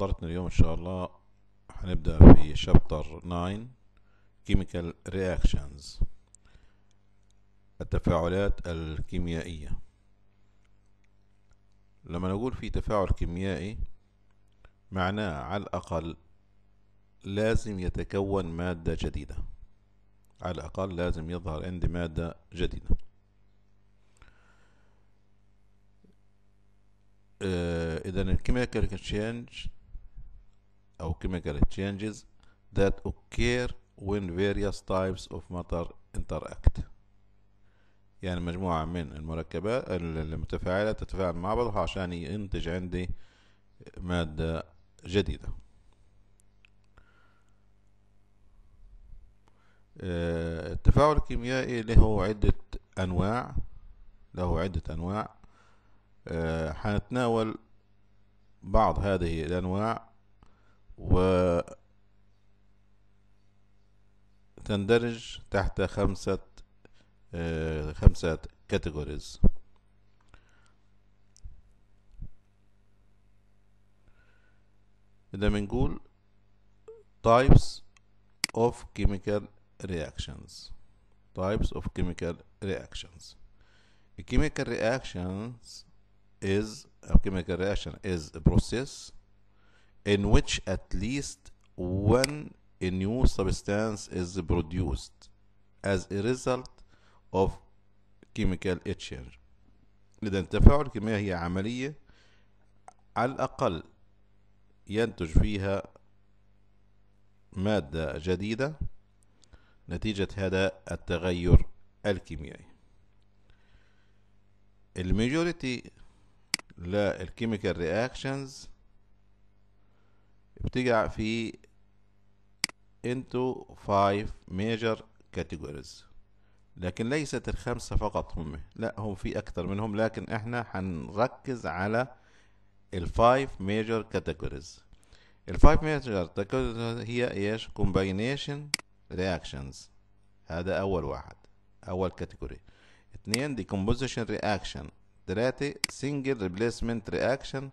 محاضرتنا اليوم إن شاء الله هنبدأ في شابتر 9 كيميكال رياكشنز التفاعلات الكيميائية لما نقول في تفاعل كيميائي معناه على الأقل لازم يتكون مادة جديدة على الأقل لازم يظهر عندي مادة جديدة إذا الكيميكال تشينج أو chemical changes that occur when various types of matter interact يعني مجموعة من المركبات المتفاعلة تتفاعل مع بعضها عشان ينتج عندي مادة جديدة آه، التفاعل الكيميائي له عدة أنواع له عدة أنواع آه، حنتناول بعض هذه الأنواع و تندرج تحت خمسة خمسة كاتيجوريز إذا بنقول types of chemical reactions types of chemical reactions a chemical reactions is a chemical reaction is a process in which at least one new substance is produced as a result of chemical exchange إذا التفاعل الكيميائي هي عملية على الأقل ينتج فيها مادة جديدة نتيجة هذا التغير الكيميائي majority الميجوريتي chemical reactions بتقع في into five major categories لكن ليست الخمسة فقط هم لا هم في أكتر منهم لكن إحنا هنركز على الفايف major categories الفايف major categories هي إيش combination reactions هذا أول واحد أول كاتيجوري اتنين decomposition reaction تلاتة single replacement reaction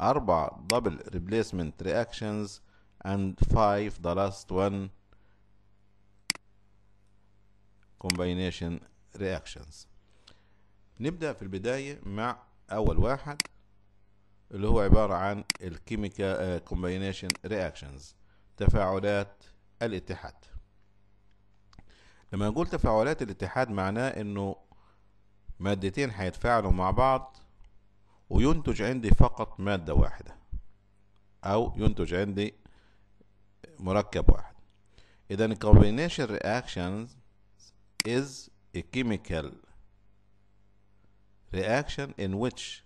أربعة double replacement reactions and five the last one combination reactions نبدأ في البداية مع أول واحد اللي هو عبارة عن الكيميكا كومبينيشن رياكشنز تفاعلات الاتحاد لما نقول تفاعلات الاتحاد معناه انه مادتين هيتفاعلوا مع بعض وينتج عندي فقط مادة واحدة أو ينتج عندي مركب واحد إذا combination reactions is a chemical reaction in which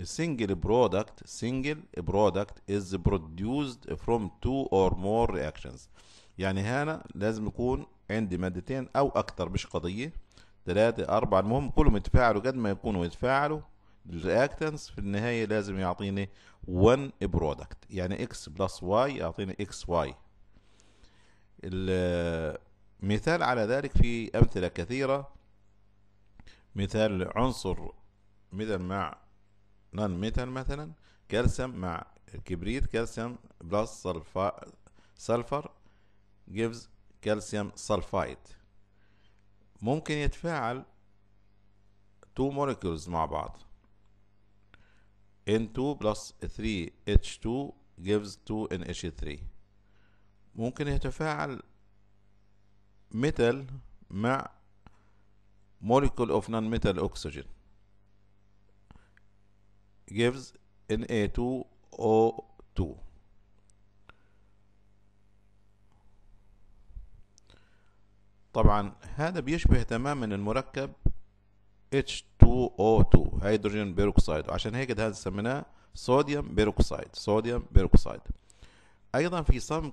a single product single product is produced from two or more reactions يعني هنا لازم يكون عندي مادتين أو أكتر مش قضية ثلاثة أربعة المهم كلهم يتفاعلوا قد ما يكونوا يتفاعلوا الرياكتنس في النهايه لازم يعطيني 1 برودكت يعني اكس بلس واي يعطيني اكس واي مثال على ذلك في امثله كثيره مثال عنصر مثل مع نون ميتال مثلا كالسيوم مع كبريت كالسيوم بلس سلفر جيفز كالسيوم سلفايد ممكن يتفاعل تو مولكيولز مع بعض N2 plus 3H2 gives 2NH3 ممكن يتفاعل ميتال مع molecule of non-metal oxygen gives Na2O2 طبعا هذا بيشبه تماما المركب H2O2 هيدروجين بيروكسيد وعشان هيك ده سميناه صوديوم بيروكسيد صوديوم بيروكسيد ايضا في some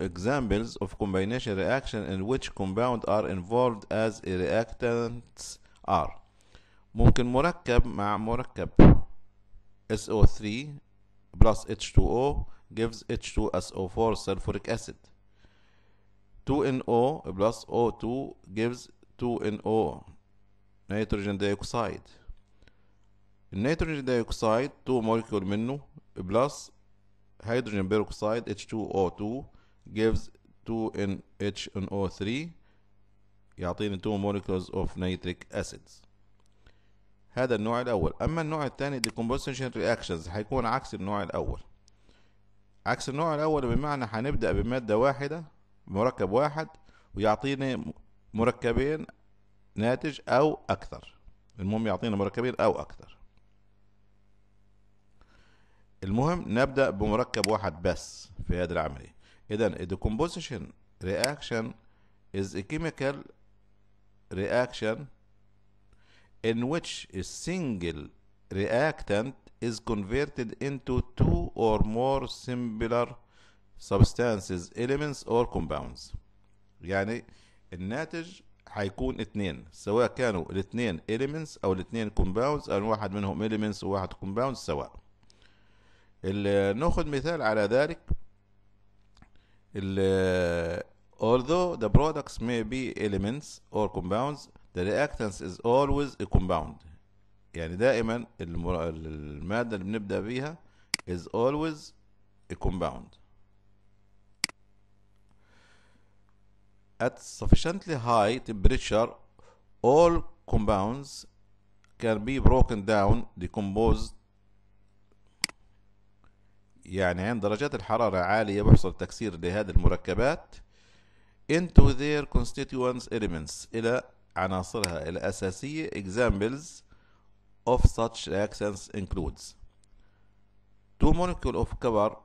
examples of combination reaction in which compound are involved as reactants are ممكن مركب مع مركب SO3 plus H2O gives H2SO4 sulfuric acid 2NO plus O2 gives 2NO نيتروجين ديوكسيد النيتروجين ديوكسيد تو مولكيول منه بلس هيدروجين بيروكسيد H2O2 gives 2NHNO3 يعطيني 2 molecules of nitric acids هذا النوع الأول أما النوع الثاني decomposition reactions هيكون عكس النوع الأول عكس النوع الأول بمعنى هنبدأ بمادة واحدة مركب واحد ويعطيني مركبين ناتج أو أكثر المهم يعطينا مركبين أو أكثر المهم نبدأ بمركب واحد بس في هذه العملية إذا decomposition reaction is a chemical reaction in which a single reactant is converted into two or more similar substances elements or compounds يعني الناتج هيكون اتنين سواء كانوا الاتنين elements او الاتنين compounds او واحد منهم elements وواحد compounds سواء ناخد مثال على ذلك although the products may be elements or compounds the reactants is always a compound يعني دائما المادة اللي بنبدأ بيها is always a compound at sufficiently high temperature all compounds can be broken down decomposed يعني عند درجات الحرارة عالية بحصل تكسير لهذه المركبات into their constituents elements إلى عناصرها الأساسية examples of such reactions includes two molecules of copper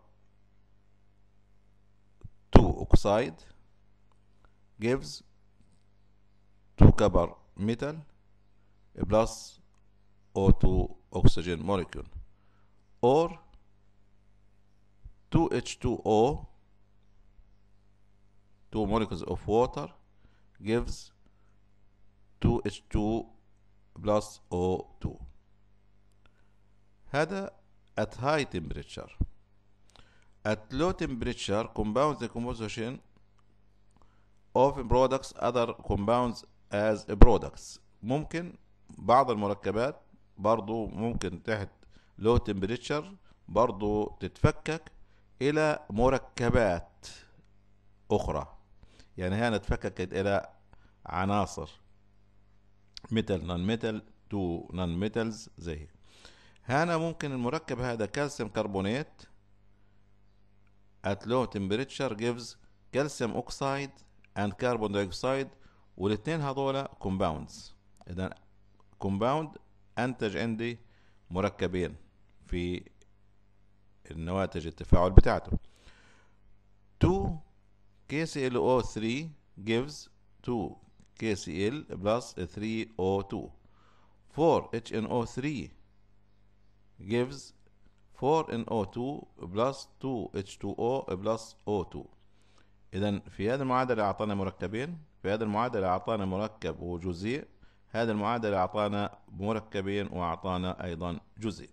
two oxide gives 2 copper metal plus O2 oxygen molecule or 2H2O two molecules of water gives 2H2 plus O2 هذا at high temperature at low temperature compounds decomposition of products other compounds as products ممكن بعض المركبات برضو ممكن تحت low temperature برضو تتفكك إلى مركبات أخرى يعني هنا تفككت إلى عناصر مثل نون ميتال تو نون ميتالز زي هنا ممكن المركب هذا كالسيوم كربونات at low temperature gives calcium oxide اند كربون دايوكسيد والاثنين هذول كومباوندز اذا كومباوند انتج عندي مركبين في النواتج التفاعل بتاعته 2 KClO3 gives 2 KCl plus 3O2 4 HNO3 gives 4NO2 plus 2H2O plus O2 إذا في هذه المعادلة أعطانا مركبين في هذه المعادلة أعطانا مركب وجزيء هذه المعادلة أعطانا مركبين وأعطانا أيضا جزيء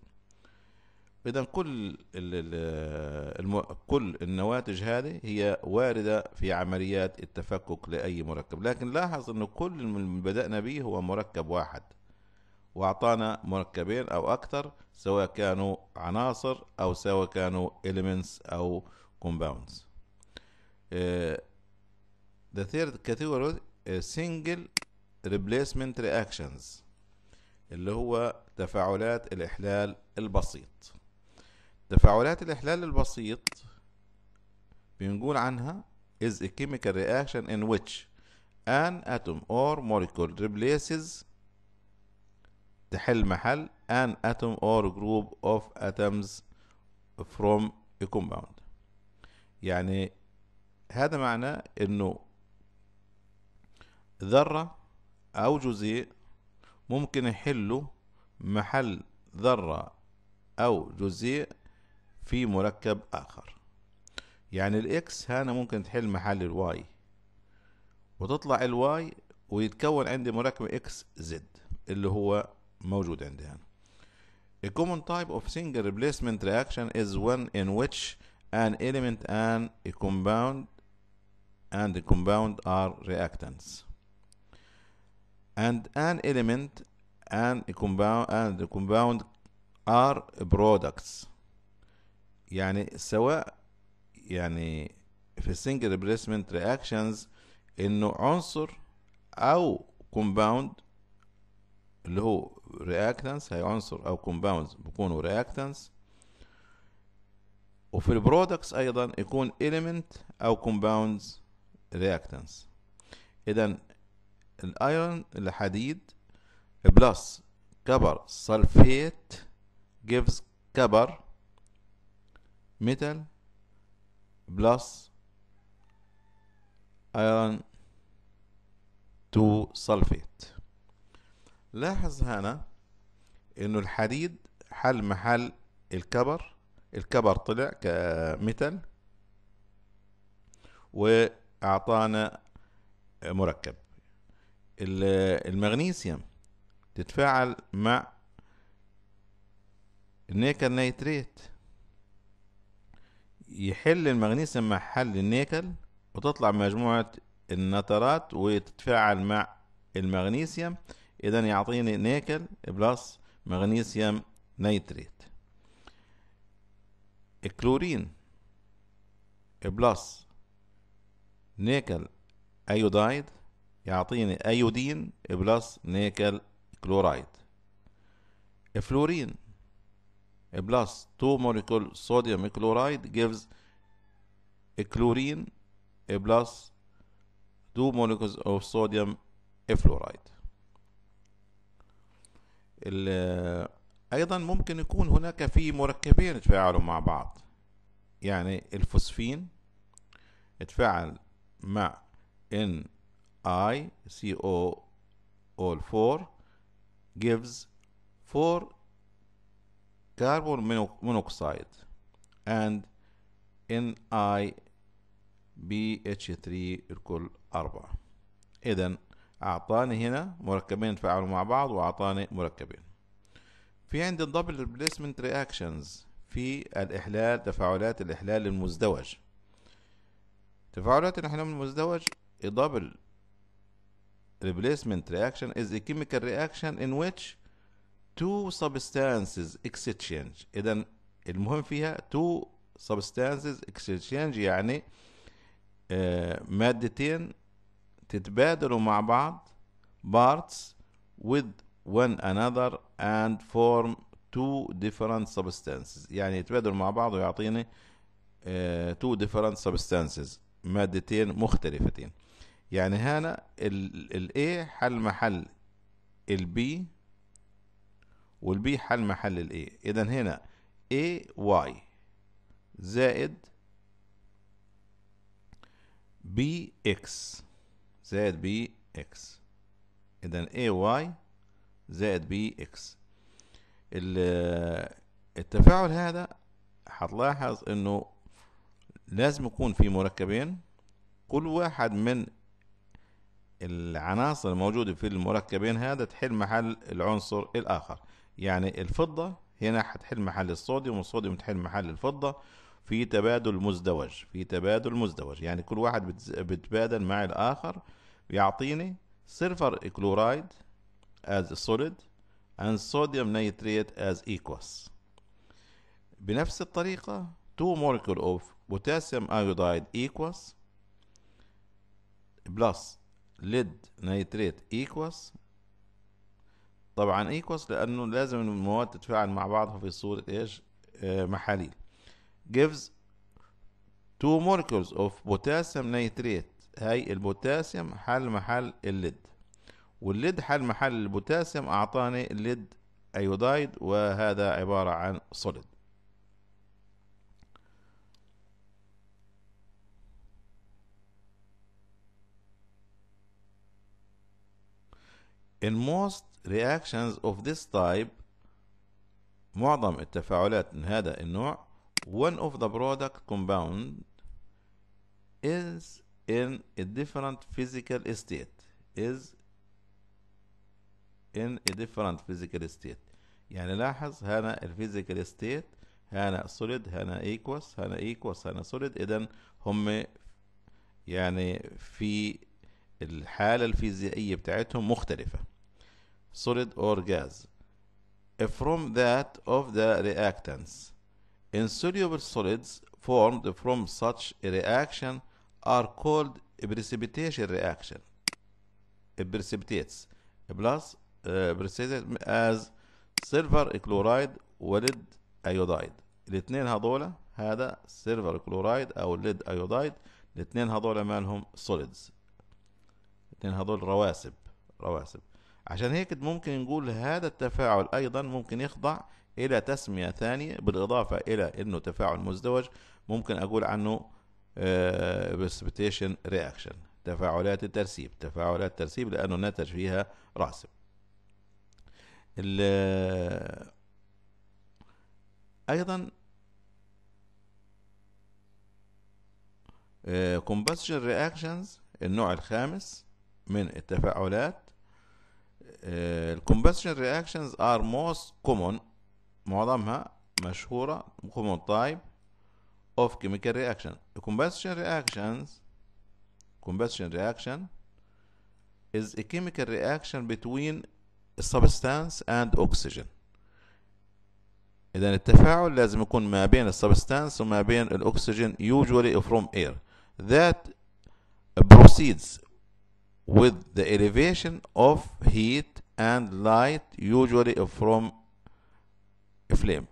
إذا كل الم... كل النواتج هذه هي واردة في عمليات التفكك لأي مركب لكن لاحظ أنه كل من بدأنا به هو مركب واحد وأعطانا مركبين أو أكثر سواء كانوا عناصر أو سواء كانوا elements أو compounds The third category single replacement reactions اللي هو تفاعلات الإحلال البسيط تفاعلات الإحلال البسيط بنقول عنها is a chemical reaction in which an atom or molecule replaces تحل محل an atom or group of atoms from a compound يعني هذا معناه انه ذرة او جزيء ممكن يحلوا محل ذرة او جزيء في مركب اخر يعني الاكس هنا ممكن تحل محل الواي وتطلع الواي ويتكون عندي مركب اكس زد اللي هو موجود عندي هنا A common type of single replacement reaction is one in which an element and a compound and the compound are reactants and an element and a compound and the compound are products يعني سواء يعني في single replacement reactions انه عنصر او compound اللي هو reactants هي عنصر او compounds بيكونوا reactants وفي البرودكتس ايضا يكون element او compounds رياكتنس اذا الايرون الحديد بلس كبر سلفيت جيفز كبر ميتال بلس ايرون تو سلفيت لاحظ هنا انه الحديد حل محل الكبر الكبر طلع كميتال و اعطانا مركب المغنيسيوم تتفاعل مع النيكل نيتريت يحل المغنيسيوم مع حل النيكل وتطلع مجموعة النترات وتتفاعل مع المغنيسيوم اذا يعطيني نيكل بلس مغنيسيوم نيتريت الكلورين بلس نيكل ايودايد يعطيني ايودين بلس نيكل كلورايد فلورين بلس تو موليكول صوديوم كلورايد gives كلورين بلس 2 molecules of sodium ال ايضا ممكن يكون هناك في مركبين يتفاعلوا مع بعض يعني الفوسفين يتفاعل مع ان اي سي او all 4 gives 4 carbon monoxide and NI BH3 الكل 4 إذا أعطاني هنا مركبين تفاعلوا مع بعض وأعطاني مركبين في عندي الدبل ريبليسمنت رياكشنز في الإحلال تفاعلات الإحلال المزدوج تفاعلات الانحناء المزدوج a double replacement reaction is a chemical reaction in which two substances exchange اذا المهم فيها two substances exchange يعني مادتين تتبادلوا مع بعض parts with one another and form two different substances يعني يتبادلوا مع بعض ويعطيني two different substances مادتين مختلفتين يعني هنا ال A حل محل وال B حل محل A اذا هنا A Y زائد B اكس زائد B اكس اذا A Y زائد B اكس التفاعل هذا هتلاحظ انه لازم يكون في مركبين كل واحد من العناصر الموجودة في المركبين هذا تحل محل العنصر الآخر يعني الفضة هنا حتحل محل الصوديوم والصوديوم تحل محل الفضة في تبادل مزدوج في تبادل مزدوج يعني كل واحد بتبادل مع الآخر يعطيني سيلفر كلورايد as solid and sodium nitrate as aqueous بنفس الطريقة two molecule of بوتاسيوم ايودايد ايكوس بلس ليد نيتريت ايكوس طبعا ايكوس لانه لازم المواد تتفاعل مع بعضها في صورة ايش آه، محاليل gives two molecules of potassium nitrate هاي البوتاسيوم حل محل الليد والليد حل محل البوتاسيوم اعطاني الليد ايودايد وهذا عبارة عن صلد In most reactions of this type معظم التفاعلات من هذا النوع one of the product compound is in a different physical state is in a different physical state يعني لاحظ هنا الفيزيكال ستيت هنا سوليد هنا ايكوس هنا ايكوس هنا سوليد اذا هم يعني في الحالة الفيزيائية بتاعتهم مختلفة solid or gas from that of the reactants. Insoluble solids formed from such a reaction are called a precipitation reaction. It precipitates plus uh, precipitate as silver chloride وليد ايودايد الاثنين هذول هذا silver chloride او lead iodide الاثنين هذول مالهم solids الاثنين هذول رواسب رواسب عشان هيك ممكن نقول هذا التفاعل أيضا ممكن يخضع إلى تسمية ثانية بالإضافة إلى أنه تفاعل مزدوج ممكن أقول عنه بريسبيتيشن آه، رياكشن تفاعلات الترسيب تفاعلات الترسيب لأنه نتج فيها راسب أيضا آه، combustion رياكشنز النوع الخامس من التفاعلات combustion reactions are most common معظمها مشهورة common type of chemical reaction the combustion reactions combustion reaction is a chemical reaction between substance and oxygen إذا التفاعل لازم يكون ما بين substance وما بين الأكسجين usually from air that proceeds with the elevation of heat and light usually from a flame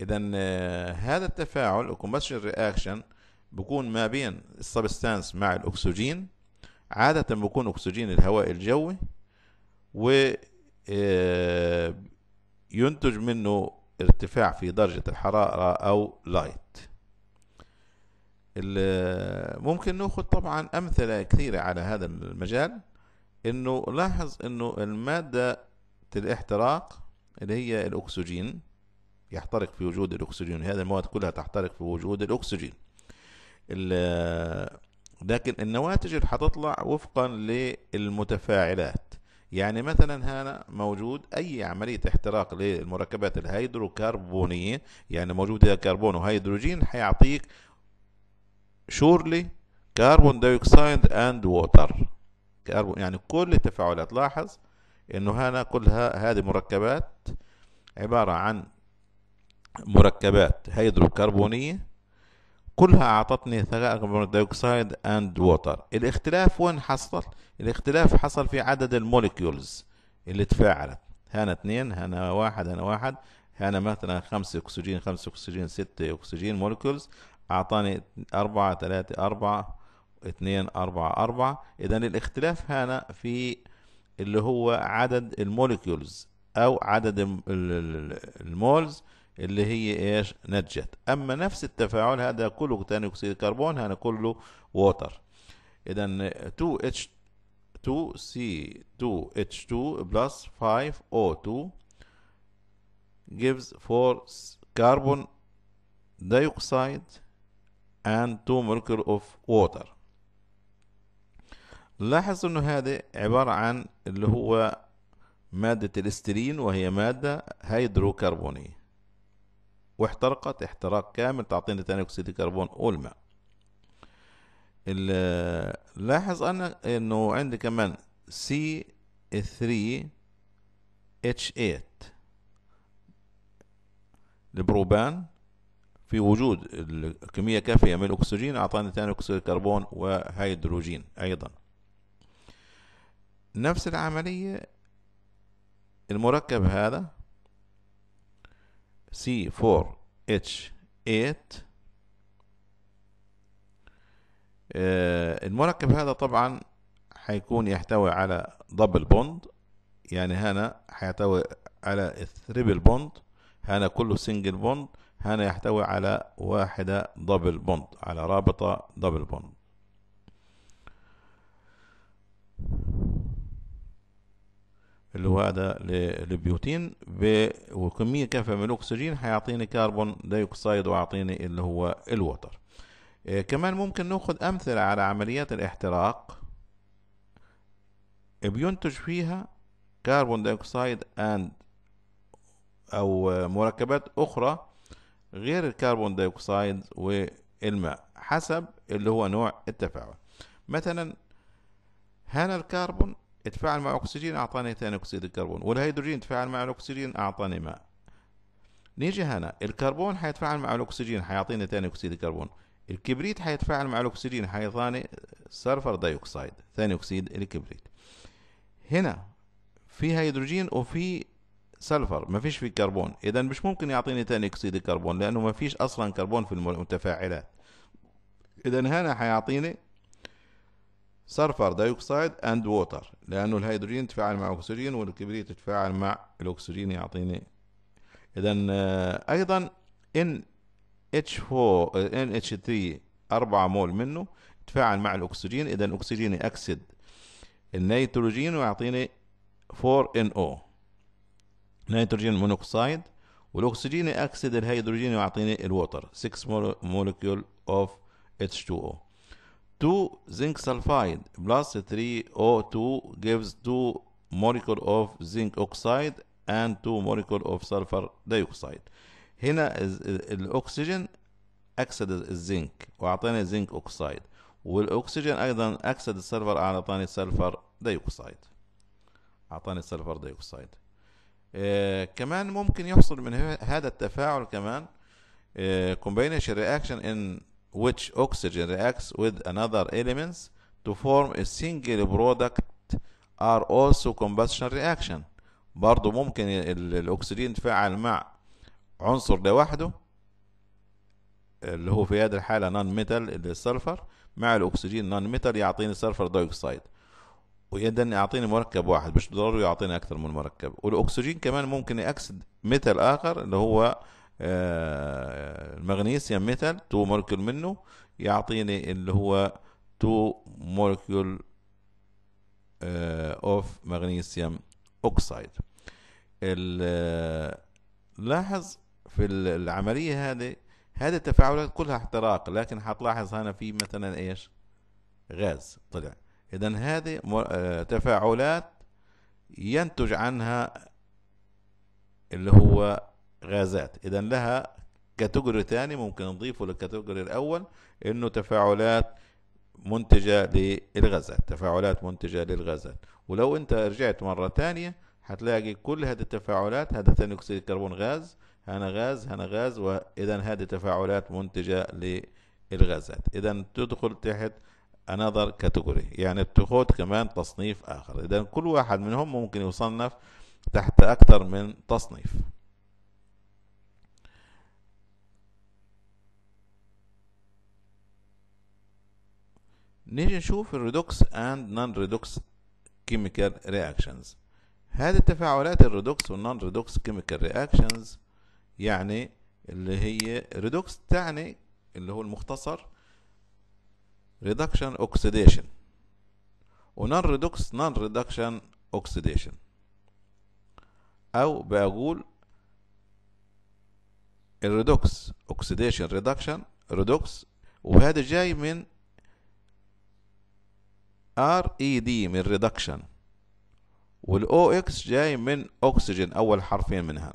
اذا آه، هذا التفاعل combustion reaction بكون ما بين السبستانس مع الاكسجين عادة بكون اكسجين الهواء الجوي و آه، ينتج منه ارتفاع في درجة الحرارة او light. ممكن ناخذ طبعا امثله كثيره على هذا المجال انه لاحظ انه الماده الاحتراق اللي هي الاكسجين يحترق في وجود الاكسجين هذه المواد كلها تحترق في وجود الاكسجين لكن النواتج اللي حتطلع وفقا للمتفاعلات يعني مثلا هنا موجود اي عمليه احتراق للمركبات الهيدروكربونيه يعني موجود فيها كربون وهيدروجين حيعطيك شورلي كربون دايوكسيد اند ووتر كربون يعني كل التفاعلات لاحظ انه هنا كلها هذه مركبات عبارة عن مركبات هيدروكربونية كلها اعطتني ثلاثة كربون دايوكسيد اند ووتر الاختلاف وين حصل الاختلاف حصل في عدد الموليكيولز اللي تفاعلت هنا اثنين هنا واحد هنا واحد هنا مثلا خمسة اكسجين خمسة اكسجين ستة اكسجين موليكولز أعطاني أربعة تلاتة أربعة اثنين أربعة أربعة إذا الاختلاف هنا في اللي هو عدد الموليكيولز أو عدد المولز اللي هي إيش نتجت أما نفس التفاعل هذا كله ثاني أكسيد الكربون هذا كله ووتر إذا 2H 2C2H2 plus 5O2 gives 4 carbon dioxide and 2 molecule of water لاحظ انه هذا عبارة عن اللي هو مادة الاسترين وهي مادة هيدروكربونية واحترقت احتراق كامل تعطينا ثاني اكسيد الكربون والماء لاحظ انا انه عندي كمان C3H8 البروبان في وجود الكمية كافية من الأكسجين أعطانا ثاني أكسيد الكربون وهيدروجين أيضا نفس العملية المركب هذا C4H8 آه، المركب هذا طبعا حيكون يحتوي على دبل بوند يعني هنا حيحتوي على ثريبل بوند هنا كله سنجل بوند هنا يحتوي على واحدة دبل بوند على رابطة دبل بوند اللي هو هذا للبيوتين وكمية كافية من الأكسجين هيعطيني كربون ديوكسيد ويعطيني اللي هو الوتر إيه، كمان ممكن ناخد أمثلة على عمليات الاحتراق بينتج فيها كربون ديوكسيد أند أو مركبات أخرى غير الكربون ديوكسيد والماء حسب اللي هو نوع التفاعل مثلا هنا الكربون اتفاعل مع اكسجين اعطاني ثاني اكسيد الكربون والهيدروجين تفاعل مع الاكسجين اعطاني ماء نيجي هنا الكربون حيتفاعل مع الاكسجين حيعطيني ثاني اكسيد الكربون الكبريت حيتفاعل مع الاكسجين حيعطاني سلفر دايوكسيد ثاني اكسيد الكبريت هنا في هيدروجين وفي سلفر ما فيش فيه كربون اذا مش ممكن يعطيني ثاني اكسيد الكربون لانه ما فيش اصلا كربون في المتفاعلات اذا هنا حيعطيني سلفر دايوكسيد اند ووتر لانه الهيدروجين تفاعل مع الاكسجين والكبريت تفاعل مع الاكسجين يعطيني اذا آه، ايضا ان اتش 4 ان اتش 3 4 مول منه تفاعل مع الاكسجين اذا الاكسجين يأكسد النيتروجين ويعطيني 4 ان او نيتروجين مونوكسايد والاكسجين اكسد الهيدروجين يعطيني الوتر 6 مولكيول اوف اتش 2 او 2 زنك سلفايد بلس 3 او 2 جيفز 2 مولكيول اوف زنك اوكسايد اند 2 molecule اوف سلفر dioxide هنا الاكسجين اكسد الزنك واعطاني زنك اوكسايد والاكسجين ايضا اكسد السلفر اعطاني سلفر دايوكسايد اعطاني سلفر دايوكسايد آه، كمان ممكن يحصل من هذا التفاعل كمان آه، combination reaction in which oxygen reacts with another elements to form a single product are also combustion reaction برضو ممكن الأكسجين يتفاعل مع عنصر لوحده اللي هو في هذه الحالة نون ميتال السلفر مع الأكسجين نون ميتال يعطيني سلفر دايوكسيد وإذا يعطيني مركب واحد مش ضروري يعطيني أكثر من مركب والأكسجين كمان ممكن يأكسد ميتال آخر اللي هو آه، المغنيسيوم ميتال تو مولكيول منه يعطيني اللي هو تو مولكيول اوف مغنيسيوم اوكسايد لاحظ في العملية هذه هذه التفاعلات كلها احتراق لكن حتلاحظ هنا في مثلا ايش غاز طلع إذا هذه آه، تفاعلات ينتج عنها اللي هو غازات إذا لها كاتيجوري ثاني ممكن نضيفه للكاتيجوري الأول إنه تفاعلات منتجة للغازات تفاعلات منتجة للغازات ولو أنت رجعت مرة ثانية هتلاقي كل هذه التفاعلات هذا ثاني أكسيد الكربون غاز هنا غاز هنا غاز وإذا هذه تفاعلات منتجة للغازات إذا تدخل تحت another category يعني بتاخد كمان تصنيف آخر إذا كل واحد منهم ممكن يصنف تحت أكثر من تصنيف نيجي نشوف الريدوكس اند نون ريدوكس كيميكال رياكشنز هذه التفاعلات الريدوكس والنون ريدوكس كيميكال رياكشنز يعني اللي هي ريدوكس تعني اللي هو المختصر reduction oxidation ونون ريدوكس نون ريدكشن اوكسيديشن او بقول الريدوكس اوكسيديشن ريدكشن ريدوكس وهذا جاي من ار اي دي من ريدكشن والاو اكس جاي من اوكسجين اول حرفين منها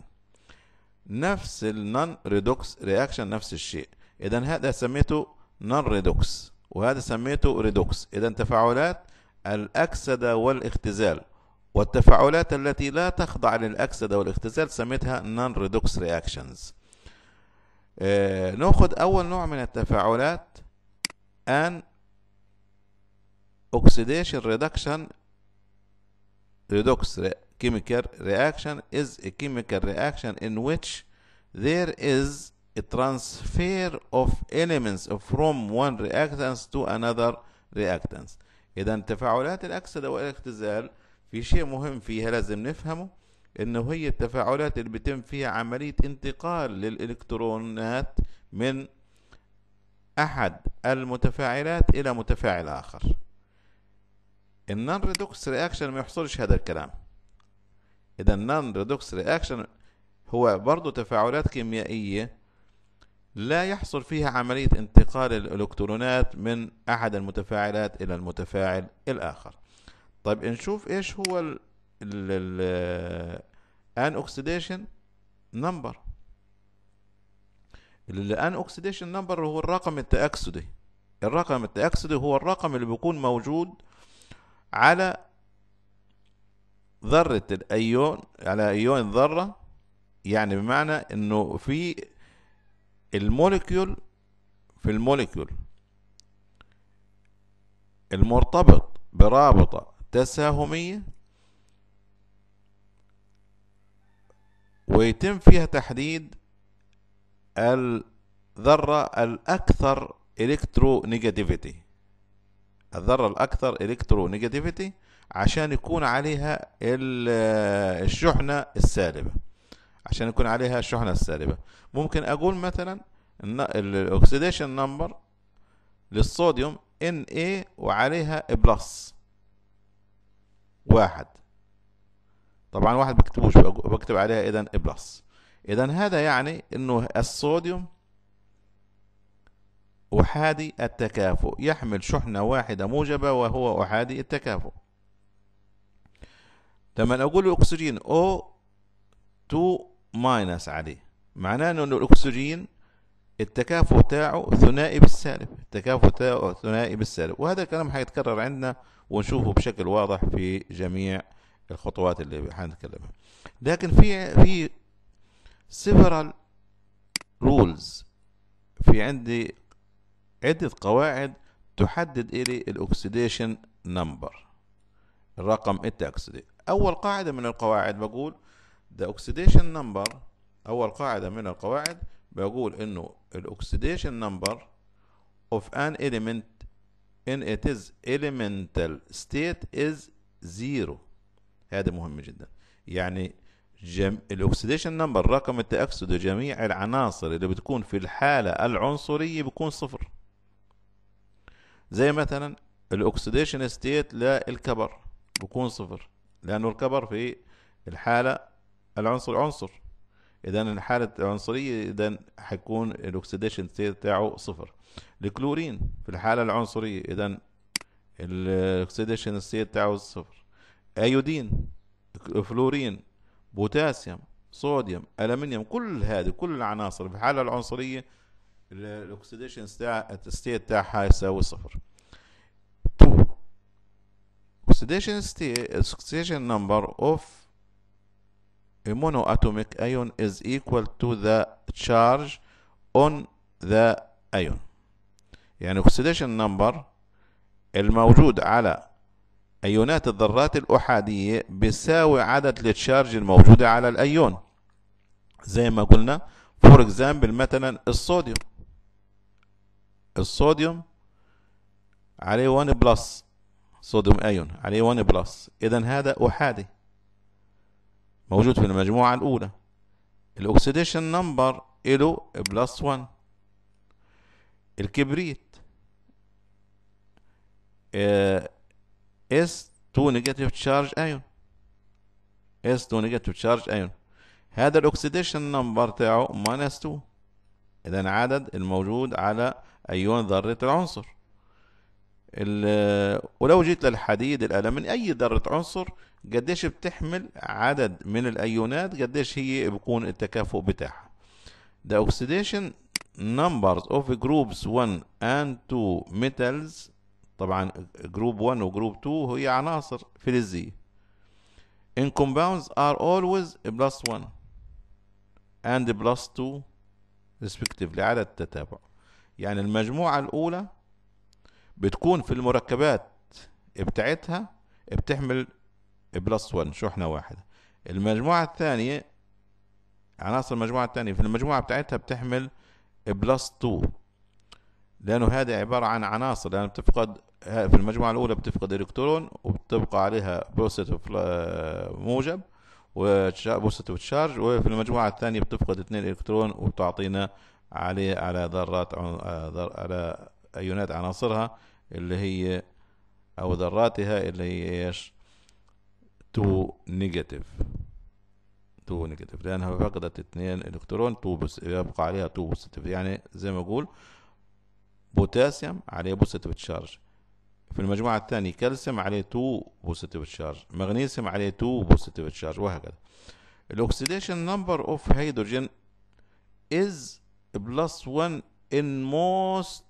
نفس النون ريدوكس رياكشن نفس الشيء اذا هذا سميته نون ريدوكس وهذا سميته ريدوكس إذا تفاعلات الأكسدة والاختزال والتفاعلات التي لا تخضع للأكسدة والاختزال سميتها نون ريدوكس رياكشنز ناخذ أول نوع من التفاعلات أن اوكسيديشن ريدكشن ريدوكس كيميكال رياكشن از ا كيميكال رياكشن ان ويتش there is transfer of elements from one reactants to another reactants اذا تفاعلات الاكسده والاختزال في شيء مهم فيها لازم نفهمه انه هي التفاعلات اللي بيتم فيها عمليه انتقال للالكترونات من احد المتفاعلات الى متفاعل اخر النون ريدوكس رياكشن ما يحصلش هذا الكلام اذا النون ريدوكس رياكشن هو برضه تفاعلات كيميائيه لا يحصل فيها عملية انتقال الإلكترونات من أحد المتفاعلات إلى المتفاعل الآخر طيب نشوف إيش هو ال ان اوكسيديشن نمبر الان اوكسيديشن نمبر هو الرقم التأكسدي الرقم التأكسدي هو الرقم اللي بيكون موجود على ذرة الأيون على أيون ذرة يعني بمعنى إنه في الموليكيول في الموليكيول المرتبط برابطة تساهمية ويتم فيها تحديد الذرة الأكثر إلكترونيجاتيفيتي الذرة الأكثر إلكترونيجاتيفيتي عشان يكون عليها الشحنة السالبة عشان يكون عليها الشحنة السالبة ممكن أقول مثلا الأكسيديشن نمبر للصوديوم Na وعليها بلس واحد طبعا واحد بكتبوش بكتب عليها إذا بلس إذا هذا يعني إنه الصوديوم أحادي التكافؤ يحمل شحنة واحدة موجبة وهو أحادي التكافؤ لما أقول الأكسجين O 2 ماينس عليه معناه انه الاكسجين التكافؤ تاعه ثنائي بالسالب التكافؤ تاعه ثنائي بالسالب وهذا الكلام حيتكرر عندنا ونشوفه بشكل واضح في جميع الخطوات اللي حنتكلمها لكن في في سيفرال رولز في عندي عدة قواعد تحدد إلي الأكسيديشن نمبر الرقم التأكسدي أول قاعدة من القواعد بقول the oxidation number أول قاعدة من القواعد بقول إنه الأكسديشن number of an element in its elemental state is zero هذا مهم جدا يعني جم... الأكسديشن نمبر رقم التأكسد جميع العناصر اللي بتكون في الحالة العنصرية بيكون صفر زي مثلا الأكسديشن ستيت للكبر بيكون صفر لأنه الكبر في الحالة العنصر عنصر اذا الحالة العنصريه اذا حيكون الاكسديشن ستيت بتاعه صفر الكلورين في الحاله العنصريه اذا الاكسديشن ستيت بتاعه صفر ايودين فلورين بوتاسيوم صوديوم الومنيوم كل هذه كل العناصر في الحاله العنصريه الاكسديشن ستيت بتاعها يساوي صفر oxidation state oxidation number of a monoatomic ion is equal to the charge on the ion يعني oxidation number الموجود على أيونات الذرات الأحادية بيساوي عدد التشارج الموجودة على الأيون زي ما قلنا فور اكزامبل مثلا الصوديوم الصوديوم عليه 1 بلس صوديوم ايون عليه 1 بلس اذا هذا احادي موجود في المجموعة الأولى الأكسيديشن نمبر إله بلس 1 الكبريت اس 2 نيجاتيف تشارج ايون اس 2 نيجاتيف تشارج ايون هذا الاكسيديشن نمبر تاعه ماينس 2 اذا عدد الموجود على ايون ذره العنصر ولو جيت للحديد الالم من اي ذره عنصر قديش بتحمل عدد من الايونات قديش هي بكون التكافؤ بتاعها The oxidation numbers of groups 1 and 2 metals طبعا جروب 1 وجروب 2 هي عناصر فلزية in compounds are always plus 1 and plus 2 respectively عدد التتابع يعني المجموعة الأولى بتكون في المركبات بتاعتها بتحمل بلس 1 شحنة واحدة المجموعة الثانية عناصر المجموعة الثانية في المجموعة بتاعتها بتحمل بلس 2 لأنه هذا عبارة عن عناصر لان بتفقد في المجموعة الأولى بتفقد إلكترون وبتبقى عليها بوزيتيف موجب وبوزيتيف تشارج وفي المجموعة الثانية بتفقد اثنين إلكترون وبتعطينا عليه على ذرات على ايونات عناصرها اللي هي او ذراتها اللي هي ايش 2 نيجاتيف 2 نيجاتيف لانها فقدت اثنين الكترون 2 بس يبقى عليها 2 بوزيتيف يعني زي ما اقول بوتاسيوم عليه بوزيتيف تشارج في المجموعة الثانية كالسيوم عليه 2 بوزيتيف تشارج مغنيسيوم عليه 2 بوزيتيف تشارج وهكذا الاكسيديشن نمبر اوف هيدروجين از بلس 1 ان موست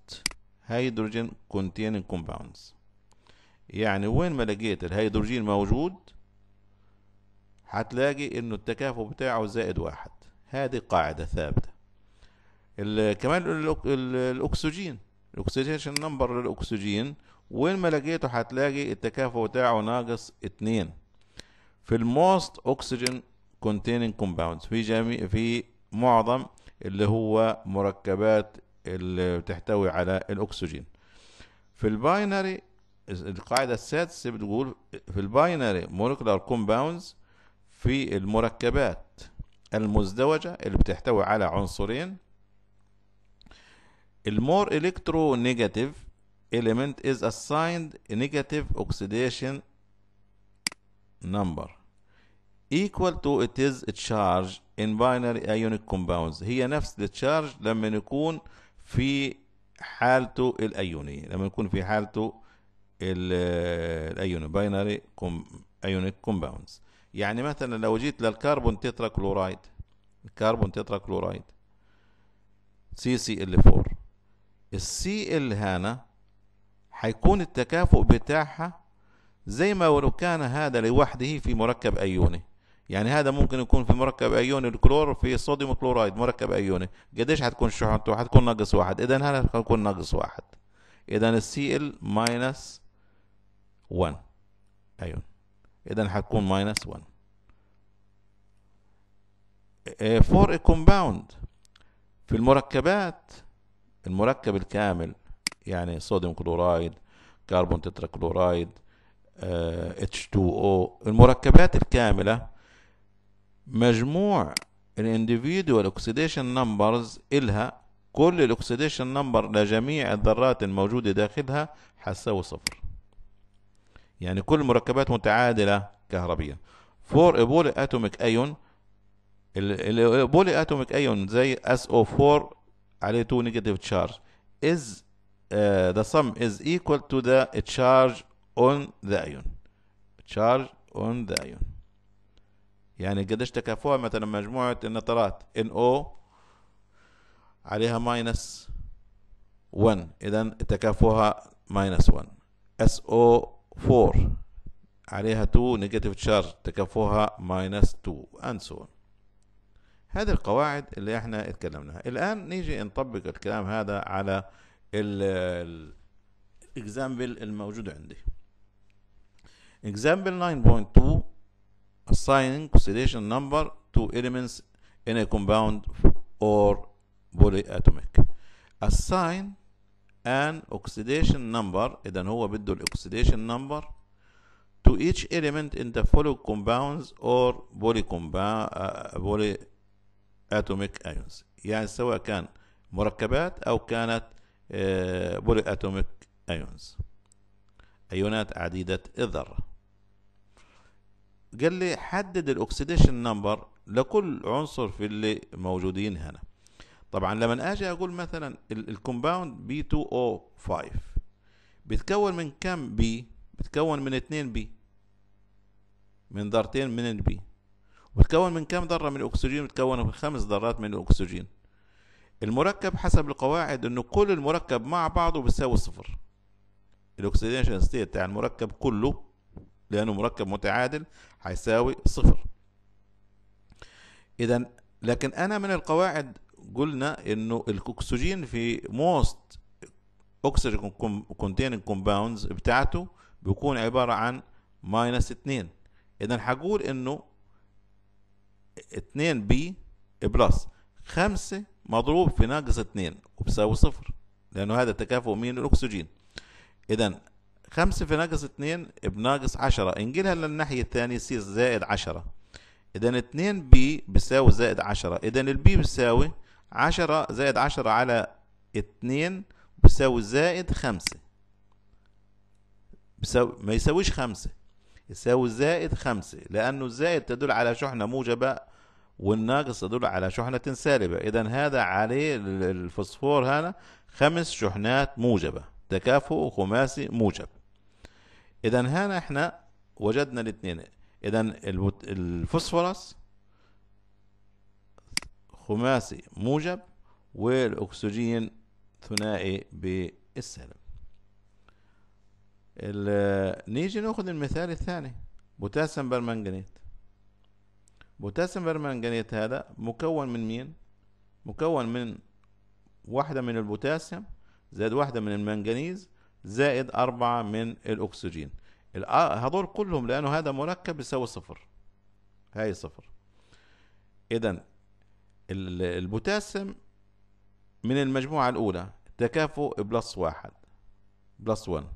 هيدروجين كونتيننج كومباوندز يعني وين ما لقيت الهيدروجين موجود هتلاقي انه التكافؤ بتاعه زائد واحد هذه قاعدة ثابتة كمان الاكسجين الاكسجين نمبر للاكسجين وين ما لقيته هتلاقي التكافؤ بتاعه ناقص اتنين في الموست اكسجين كونتيننج كومباوندز في جميع في معظم اللي هو مركبات اللي بتحتوي على الاكسجين في الباينري القاعده السادسه بتقول في الباينري مولكولار كومباوندز في المركبات المزدوجه اللي بتحتوي على عنصرين المور الكترو نيجاتيف element is assigned a negative oxidation number equal to it is a charge in binary ionic compounds هي نفس التشارج لما يكون في حالته الأيونية لما يكون في حالته الايوني باينري أيونيك كومباوندز يعني مثلا لو جيت للكربون تترا كلورايد الكربون تترا كلورايد سي سي ال 4 السي ال هنا هيكون التكافؤ بتاعها زي ما ولو كان هذا لوحده في مركب أيوني يعني هذا ممكن يكون في مركب ايوني الكلور في الصوديوم كلورايد مركب ايوني قديش حتكون شحنته حتكون ناقص واحد اذا هنا حتكون ناقص واحد اذا السي ال ماينس 1 ايون اذا حتكون ماينس 1 فور كومباوند في المركبات المركب الكامل يعني صوديوم كلورايد كربون تترا كلورايد اتش 2 او المركبات الكامله مجموع الانديفيدوال اوكسيديشن نمبرز إلها كل الاكسيديشن نمبر لجميع الذرات الموجودة داخلها حتساوي صفر يعني كل مركبات متعادلة كهربيا فور بولي اتوميك ايون البولي اتوميك ايون زي اس او 4 عليه 2 نيجاتيف تشارج از ذا سم از ايكوال تو ذا تشارج اون ذا ايون تشارج اون ذا ايون يعني قديش تكافؤها مثلا مجموعة النترات NO عليها ماينس 1 إذا تكافؤها ماينس 1 SO4 عليها 2 نيجاتيف تشارج تكافؤها ماينس 2 and so on هذه القواعد اللي احنا اتكلمناها الآن نيجي نطبق الكلام هذا على الاكزامبل الموجود عندي اكزامبل 9.2 assigning oscillation number to elements in a compound or polyatomic assign an oxidation number اذا هو بده الاوكسيديشن number to each element in the following compounds or poly polyatomic ions يعني سواء كان مركبات او كانت polyatomic ions. ايونز ايونات عديده الذره قال لي حدد الاكسديشن نمبر لكل عنصر في اللي موجودين هنا طبعا لما اجي اقول مثلا الكومباوند بي 2 o 5 بيتكون من كم بي بيتكون من 2 بي من ذرتين من البي وبتكون من كم ذره من الاكسجين بيتكون من خمس ذرات من الاكسجين المركب حسب القواعد انه كل المركب مع بعضه بيساوي صفر الاكسديشن ستيت يعني تاع المركب كله لأنه مركب متعادل هيساوي صفر إذا لكن أنا من القواعد قلنا إنه الأكسجين في موست أكسجين كونتيننج كومباوندز بتاعته بيكون عبارة عن ماينس اتنين إذا هقول إنه اتنين بي بلس خمسة مضروب في ناقص اتنين وبيساوي صفر لأنه هذا تكافؤ مين الأكسجين إذا خمسة في ناقص اتنين بناقص عشرة انجلها للناحية الثانية يصير زائد عشرة اذا اتنين بي بيساوي زائد عشرة اذا البي بيساوي عشرة زائد عشرة على اتنين بيساوي زائد خمسة بيساوي ما يساويش خمسة يساوي زائد خمسة لأنه الزائد تدل على شحنة موجبة والناقص تدل على شحنة سالبة إذا هذا عليه الفوسفور هذا خمس شحنات موجبة تكافؤ خماسي موجب اذا هنا احنا وجدنا الاثنين اذا الفوسفورس خماسي موجب والاكسجين ثنائي بالسالب نيجي ناخذ المثال الثاني بوتاسيوم برمنجانيت بوتاسيوم برمنجانيت هذا مكون من مين مكون من واحدة من البوتاسيوم زائد واحدة من المنجنيز زائد أربعة من الأكسجين آه، هذول كلهم لأنه هذا مركب بيساوي صفر هاي صفر إذا البوتاسيوم من المجموعة الأولى تكافؤ بلس واحد بلس ون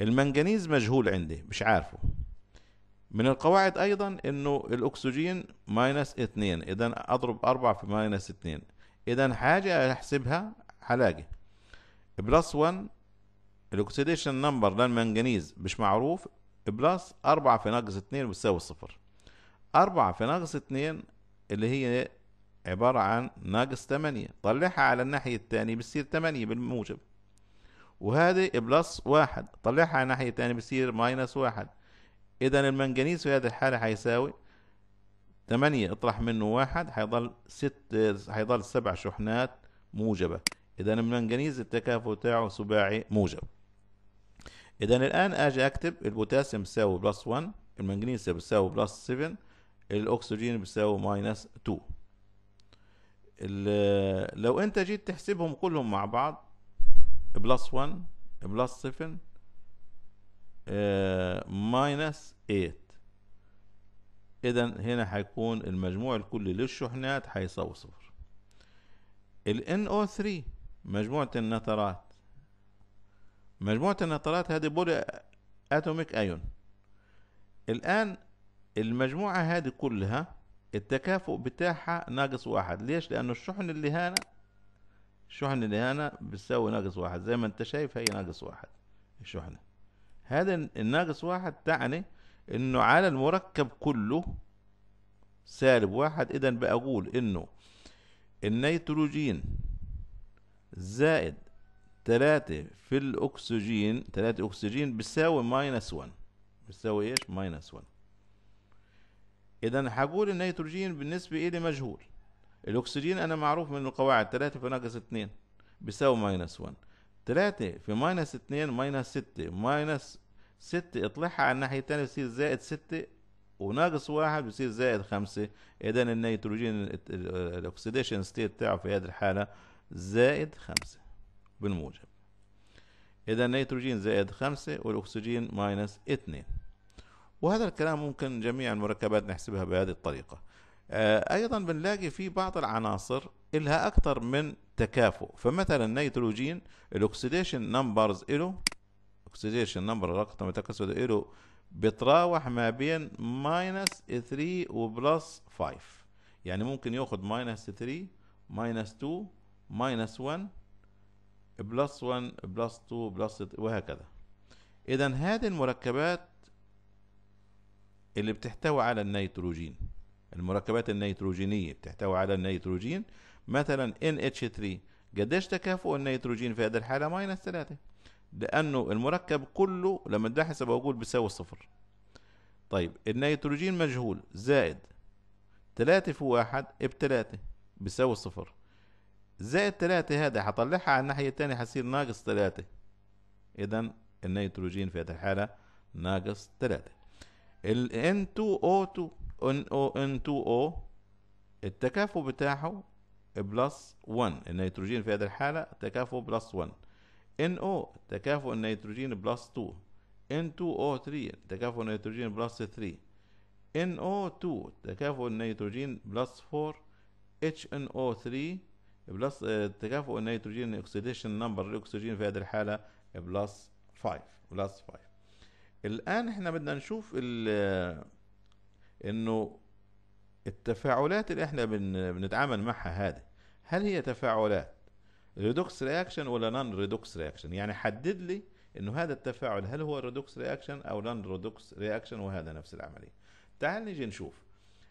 المنجنيز مجهول عندي مش عارفه من القواعد أيضا إنه الأكسجين ماينس اثنين إذا أضرب أربعة في ماينس اثنين إذا حاجة أحسبها هلاقي بلس 1 الاكسيديشن نمبر للمنجنيز مش معروف بلس أربعة في ناقص 2 بتساوي صفر أربعة في ناقص 2 اللي هي عبارة عن ناقص 8 طلعها على الناحية التانية بتصير 8 بالموجب وهذه بلس واحد طلعها على الناحية التانية بتصير ماينس واحد إذا المنجنيز في هذه الحالة هيساوي 8 اطرح منه واحد هيضل ست هيضل سبع شحنات موجبة إذا المنجنيز التكافؤ بتاعه سباعي موجب اذا الان اجي اكتب البوتاسيوم بيساوي بلس 1 المغنيسيوم بيساوي بلس 7 الاكسجين بيساوي ماينس 2 لو انت جيت تحسبهم كلهم مع بعض بلس 1 بلس 7 آه، ماينس 8 اذا هنا حيكون المجموع الكلي للشحنات حيساوي صفر ال NO3 مجموعة النترات مجموعة النطرات هذه بولي اتوميك ايون الان المجموعة هذه كلها التكافؤ بتاعها ناقص واحد ليش لانه الشحن اللي هنا الشحن اللي هنا بتساوي ناقص واحد زي ما انت شايف هي ناقص واحد الشحنة هذا الناقص واحد تعني انه على المركب كله سالب واحد اذا بقول انه النيتروجين زائد 3 في الأكسجين 3 أكسجين بتساوي ماينس 1 بتساوي إيش؟ ماينس 1 إذا هقول النيتروجين بالنسبة إلي مجهول الأكسجين أنا معروف من القواعد 3 في ناقص 2 بيساوي ماينس 1 3 في ماينس 2 ماينس 6 ماينس 6 اطلعها على الناحية الثانيه بتصير زائد 6 وناقص 1 بيصير زائد 5 إذا النيتروجين الأكسيديشن ستيت بتاعه في هذه الحالة زائد 5 بالموجب إذا النيتروجين زائد خمسة والأكسجين ماينس اثنين وهذا الكلام ممكن جميع المركبات نحسبها بهذه الطريقة آه، أيضا بنلاقي في بعض العناصر لها أكثر من تكافؤ فمثلا النيتروجين الأكسيديشن نمبرز له اكسيديشن نمبر رقم التكسد له بتراوح ما بين ماينس 3 وبلس 5 يعني ممكن ياخذ ماينس 3 ماينس 2 ماينس 1 بلس 1 بلس 2 بلس وهكذا اذا هذه المركبات اللي بتحتوي على النيتروجين المركبات النيتروجينية بتحتوي على النيتروجين مثلا NH3 قديش تكافؤ النيتروجين في هذه الحالة ماينس 3 لأنه المركب كله لما بدي احسب اقول بيساوي صفر طيب النيتروجين مجهول زائد 3 في 1 بتلاتة بيساوي صفر زائد ثلاثة هذا حطلعها على الناحية الثانية حصير ناقص ثلاثة إذا النيتروجين في هذه الحالة ناقص ثلاثة ال N2O2 NO N2O التكافؤ بتاعه بلس 1 النيتروجين في هذه الحالة تكافؤ بلس 1 NO تكافؤ النيتروجين بلس 2 N2O3 تكافؤ النيتروجين بلس 3 NO2 تكافؤ النيتروجين بلس 4 HNO3 بلس آه، تكافؤ النيتروجين اكسيديشن نمبر الاكسجين في هذه الحاله بلس 5 بلس 5 الان احنا بدنا نشوف آه، انه التفاعلات اللي احنا بن بنتعامل معها هذه هل هي تفاعلات ريدوكس رياكشن ولا نون ريدوكس رياكشن يعني حدد لي انه هذا التفاعل هل هو ريدوكس رياكشن او نون ريدوكس رياكشن وهذا نفس العمليه تعال نيجي نشوف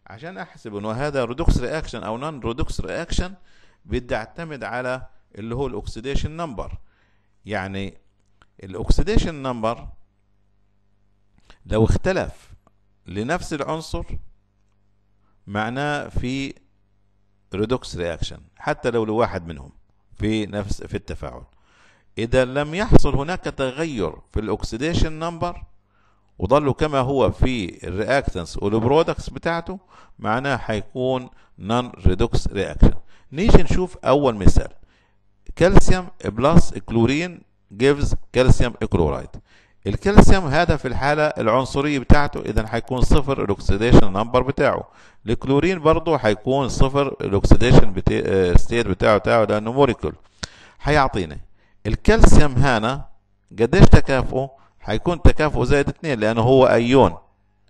عشان احسب انه هذا ريدوكس رياكشن او نون ريدوكس رياكشن بدي اعتمد على اللي هو الاكسديشن نمبر يعني الاكسديشن نمبر لو اختلف لنفس العنصر معناه في ريدوكس رياكشن حتى لو لواحد منهم في نفس في التفاعل اذا لم يحصل هناك تغير في الاكسديشن نمبر وظلوا كما هو في الرياكتنس والبرودكتس بتاعته معناه هيكون نون ريدوكس رياكشن نيجي نشوف اول مثال كالسيوم بلس كلورين جيفز كالسيوم كلورايد الكالسيوم هذا في الحالة العنصرية بتاعته إذا هيكون صفر الاكسديشن نمبر بتاعه الكلورين برضه هيكون صفر الاكسديشن ستيت آه، بتاعه بتاعه لأنه موليكول هيعطينا الكالسيوم هنا قديش تكافؤه؟ هيكون تكافؤه زائد اتنين لأنه هو أيون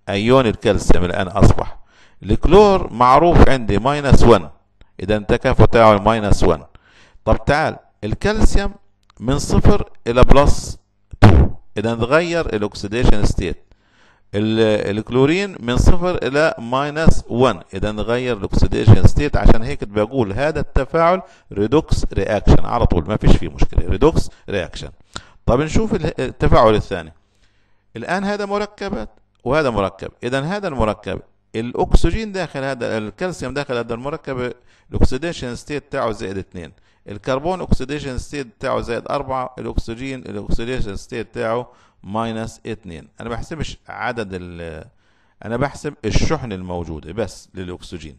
أيون الكالسيوم الآن أصبح الكلور معروف عندي ماينس 1 إذا التكافؤ بتاعه ماينس 1 طب تعال الكالسيوم من صفر إلى بلس 2 إذا اتغير الاكسديشن ستيت الكلورين من صفر إلى ماينس 1 إذا اتغير الاكسديشن ستيت عشان هيك بقول هذا التفاعل ريدوكس رياكشن على طول ما فيش فيه مشكلة ريدوكس رياكشن طب نشوف التفاعل الثاني الآن هذا مركبات وهذا مركب إذا هذا المركب الأكسجين داخل هذا الكالسيوم داخل هذا المركب الاكسديشن ستيت بتاعه زائد 2 الكربون اكسديشن ستيت بتاعه زائد 4 الاكسجين الاكسديشن ستيت بتاعه ماينس 2 انا بحسبش عدد ال انا بحسب الشحن الموجوده بس للاكسجين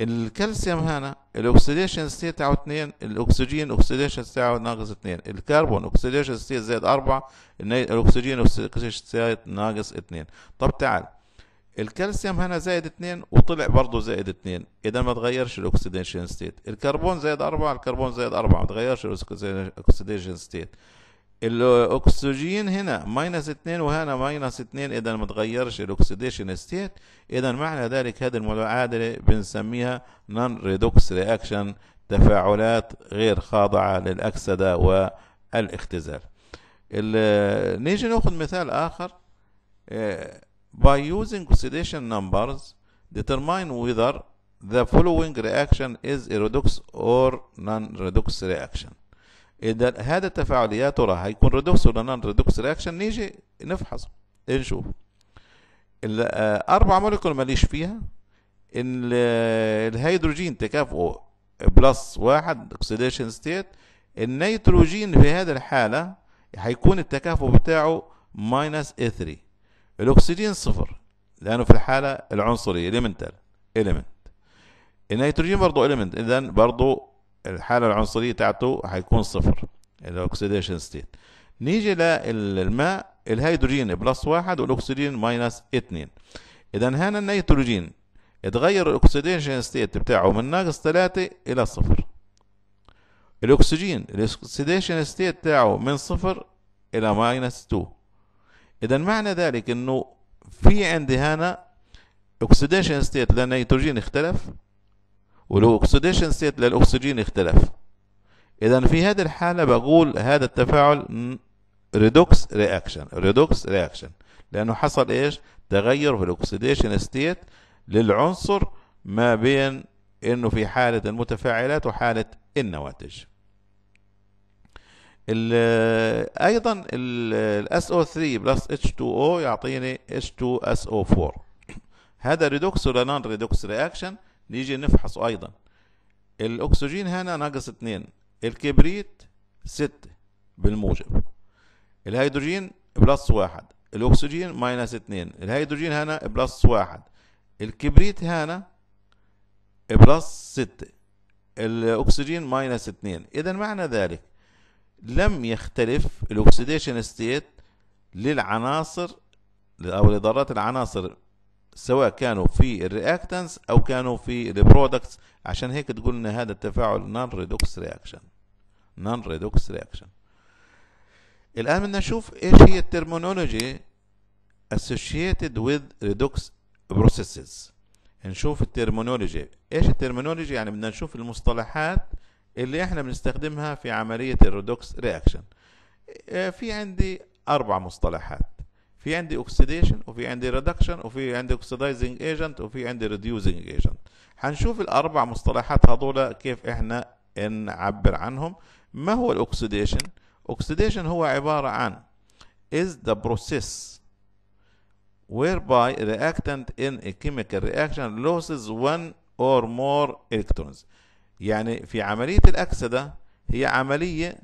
الكالسيوم هنا الاكسديشن ستيت بتاعه 2 الاكسجين اكسيديشن بتاعه ناقص 2 الكربون اكسديشن ستيت زائد 4 الاكسجين اكسديشن ستيت ناقص 2 طب تعال الكالسيوم هنا زائد اتنين وطلع برضه زائد اتنين اذا ما تغيرش الاكسيديشن ستيت الكربون زائد اربعة الكربون زائد اربعة ما تغيرش الاكسيديشن ستيت الاكسجين هنا ماينس اتنين وهنا ماينس اتنين اذا ما تغيرش الاكسيديشن ستيت اذا معنى ذلك هذه المعادله بنسميها نون ريدوكس رياكشن تفاعلات غير خاضعه للاكسده والاختزال نيجي ناخذ مثال اخر آه، By using oxidation numbers, determine whether the following reaction is a redox or non-redox reaction. إذا هذا التفاعل يا ترى هيكون ريدوكس ولا نون ريدوكس رياكشن نيجي نفحص نشوف. الأربع آه، مولكول ماليش فيها آه، الهيدروجين تكافؤه بلس واحد اكسيديشن ستيت النيتروجين في هذه الحالة هيكون التكافؤ بتاعه ماينس 3 الاكسجين صفر لانه في الحاله العنصريه اليمنتال اليمنت النيتروجين برضه اليمنت اذا برضه الحاله العنصريه بتاعته حيكون صفر الاكسيديشن ستيت نيجي للماء الهيدروجين بلس واحد والاكسجين ماينس اتنين اذا هنا النيتروجين اتغير الاكسيديشن ستيت بتاعه من ناقص ثلاثة الى صفر الاكسجين الاكسيديشن ستيت بتاعه من صفر الى ماينس 2 اذا معنى ذلك انه في عندي هنا اوكسيديشن ستيت للنيتروجين اختلف ولو اوكسيديشن ستيت للاكسجين اختلف اذا في هذه الحاله بقول هذا التفاعل ريدوكس رياكشن ريدوكس رياكشن لانه حصل ايش تغير في الاكسيديشن ستيت للعنصر ما بين انه في حاله المتفاعلات وحاله النواتج ال ايضا ال SO3 بلس H2O يعطيني H2SO4 هذا ريدوكس ولا نون ريدوكس رياكشن نيجي نفحصه ايضا الاكسجين هنا ناقص اتنين الكبريت ستة بالموجب الهيدروجين بلس واحد الاكسجين ماينس اتنين الهيدروجين هنا بلس واحد الكبريت هنا بلس ستة الاكسجين ماينس اتنين اذا معنى ذلك لم يختلف الاكسديشن ستيت للعناصر او لذرات العناصر سواء كانوا في الرياكتنس او كانوا في البرودكتس عشان هيك تقول ان هذا التفاعل نون ريدوكس رياكشن نون ريدوكس رياكشن الان بدنا نشوف ايش هي الترمينولوجي associated with redox processes نشوف الترمينولوجي ايش الترمينولوجي يعني بدنا نشوف المصطلحات اللي احنا بنستخدمها في عملية الريدوكس رياكشن آه، في عندي أربع مصطلحات في عندي اوكسيديشن وفي عندي ريدكشن وفي عندي اوكسيدايزنج ايجنت وفي عندي ريديوزنج ايجنت هنشوف الاربع مصطلحات هذول كيف احنا نعبر عنهم ما هو الاوكسيديشن اوكسيديشن هو عبارة عن is the process whereby reactant in a chemical reaction loses one or more electrons يعني في عملية الأكسدة هي عملية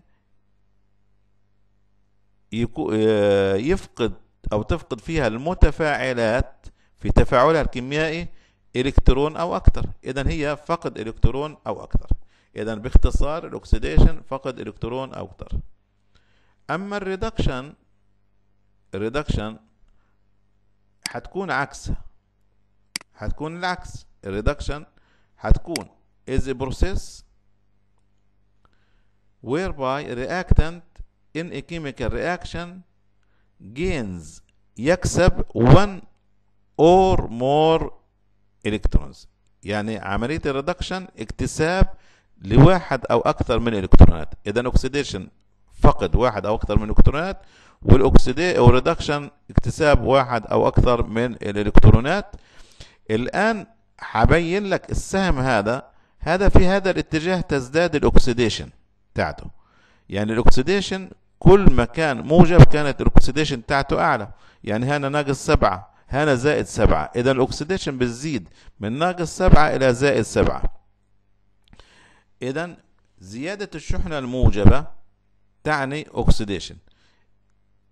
آه، يفقد أو تفقد فيها المتفاعلات في تفاعلها الكيميائي إلكترون أو أكثر إذا هي فقد إلكترون أو أكثر إذا باختصار الأكسديشن فقد إلكترون أو أكثر أما الريدكشن الريدكشن حتكون عكسها حتكون العكس الريدكشن حتكون is a process whereby reactant in a chemical reaction gains يكسب one or more electrons يعني عملية الريدكشن اكتساب لواحد أو أكثر من الإلكترونات إذا أكسيديشن فقد واحد أو أكثر من الإلكترونات والأكسيدي أو ريدكشن اكتساب واحد أو أكثر من الإلكترونات الآن حبين لك السهم هذا هذا في هذا الاتجاه تزداد الاكسديشن بتاعته يعني الاكسديشن كل ما كان موجب كانت الاكسديشن بتاعته اعلى يعني هنا ناقص سبعة هنا زائد سبعة اذا الاكسديشن بتزيد من ناقص سبعة الى زائد سبعة اذا زيادة الشحنة الموجبة تعني اكسديشن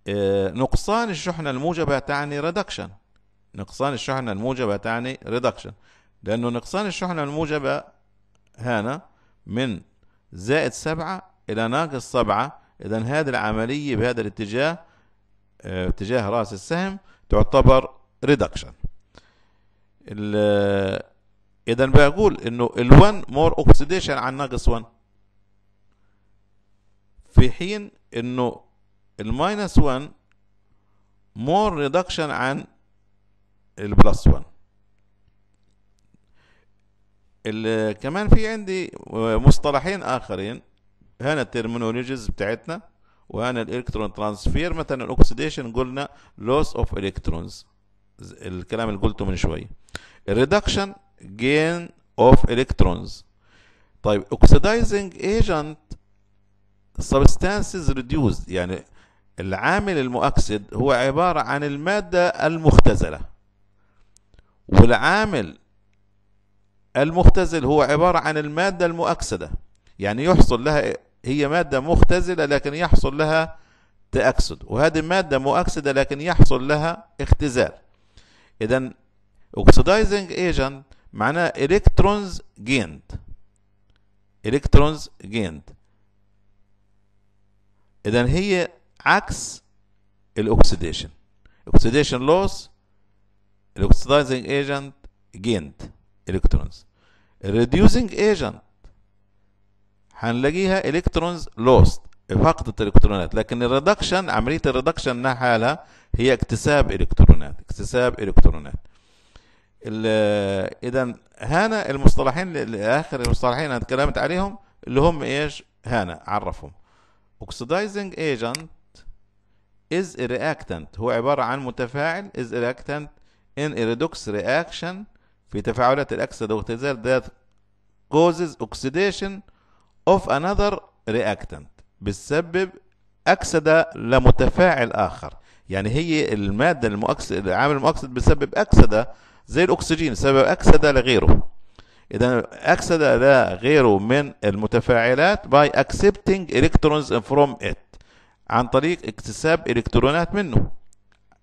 آه، نقصان الشحنة الموجبة تعني ريدكشن نقصان الشحنة الموجبة تعني ريدكشن لأنه نقصان الشحنة الموجبة هنا من زائد سبعة إلى ناقص سبعة إذا هذه العملية بهذا الاتجاه آه، اتجاه رأس السهم تعتبر ريدكشن آه، إذا بقول إنه ال1 مور أوكسيديشن عن ناقص 1 في حين إنه الماينس 1 مور ريدكشن عن البلس 1 كمان في عندي مصطلحين اخرين هنا الترمينولوجيز بتاعتنا وهنا الالكترون ترانسفير مثلا الاكسديشن قلنا لوس اوف الكترونز الكلام اللي قلته من شويه الريدكشن جين اوف الكترونز طيب اوكسيدايزنج ايجنت سبستانسز ريديوزد يعني العامل المؤكسد هو عبارة عن المادة المختزلة والعامل المختزل هو عبارة عن المادة المؤكسدة يعني يحصل لها هي مادة مختزلة لكن يحصل لها تأكسد وهذه مادة مؤكسدة لكن يحصل لها اختزال إذا oxidizing agent معناه electrons gained electrons gained إذا هي عكس الأكسديشن أكسديشن لوس الاكسدايزنج إيجنت جيند electrons reducing agent هنلاقيها electrons lost فقدت الالكترونات لكن الريدكشن عمليه الريدكشن نحالها هي اكتساب الكترونات اكتساب الكترونات اذا هنا المصطلحين اخر المصطلحين انا اتكلمت عليهم اللي هم ايش هنا عرفهم oxidizing agent is a reactant هو عباره عن متفاعل is a reactant in a redox reaction في تفاعلات الأكسدة واختزال ذات causes oxidation of another reactant بتسبب أكسدة لمتفاعل آخر يعني هي المادة المؤكسد العامل المؤكسد بسبب أكسدة زي الأكسجين سبب أكسدة لغيره إذا أكسدة لغيره من المتفاعلات by accepting electrons from it عن طريق اكتساب إلكترونات منه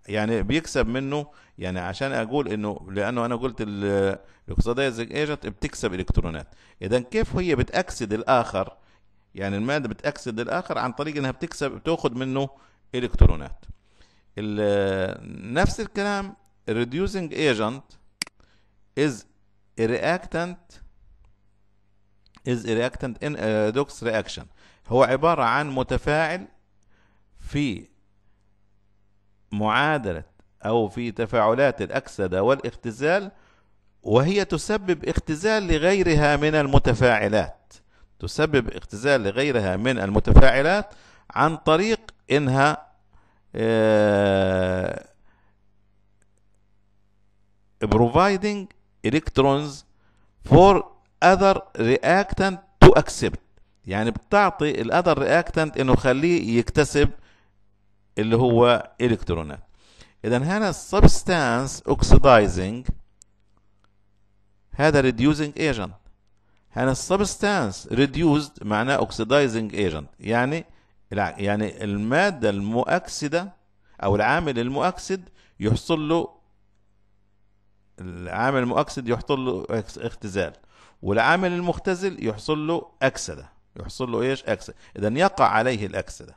يعني بيكسب منه يعني عشان اقول انه لانه انا قلت الاقتصاديه زي ايجنت بتكسب الكترونات اذا كيف هي بتاكسد الاخر يعني الماده بتاكسد الاخر عن طريق انها بتكسب بتاخذ منه الكترونات نفس الكلام reducing ايجنت از a reactant is a reactant in a redox reaction هو عبارة عن متفاعل في معادلة أو في تفاعلات الأكسدة والاختزال وهي تسبب اختزال لغيرها من المتفاعلات تسبب اختزال لغيرها من المتفاعلات عن طريق إنها آه، providing electrons for other reactant to accept يعني بتعطي الاذر رياكتنت انه خليه يكتسب اللي هو الكترونات اذا هنا السبستانس اوكسيدايزنج هذا ريديوزنج ايجنت هنا السبستانس ريديوزد معناه اوكسيدايزنج ايجنت يعني يعني الماده المؤكسده او العامل المؤكسد يحصل له العامل المؤكسد يحصل له اختزال والعامل المختزل يحصل له اكسده يحصل له ايش اكسده اذا يقع عليه الاكسده